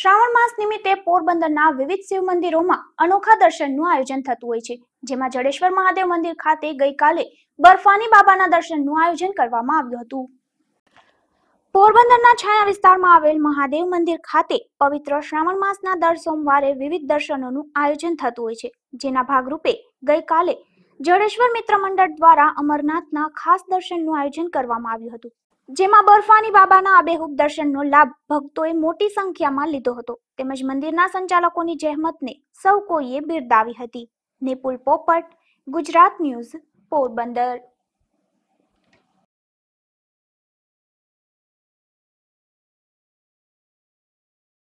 શ્રાવણ માસ નિમિત્તે પોરબંદરના વિવિધ શિવ મંદિરોમાં અનોખા દર્શનનું આયોજન થતું હોય છે જેમાં જડેશ્વર મહાદેવ મંદિર ખાતે ગઈકાલે બરફાની બાબાના દર્શનનું આયોજન કરવામાં આવ્યું હતું પોરબંદરના છાયા વિસ્તારમાં આવેલ મહાદેવ મંદિર ખાતે પવિત્ર શ્રાવણ માસના દર સોમવારે વિવિધ દર્શનોનું આયોજન થતું હોય છે જેના ભાગરૂપે ગઈકાલે જડેશ્વર મિત્ર મંડળ દ્વારા અમરનાથના ખાસ દર્શનનું આયોજન કરવામાં આવ્યું હતું જેમાં બરફાની બાબાના આબેહૂબ દર્શનનો લાભ ભક્તોએ મોટી સંખ્યામાં લીધો હતો તેમજ મંદિરના સંચાલકોની જહેમતને સૌ કોઈએ બિરદાવી હતી નેપુલ પોપટ ગુજરાત ન્યૂઝ પોરબંદર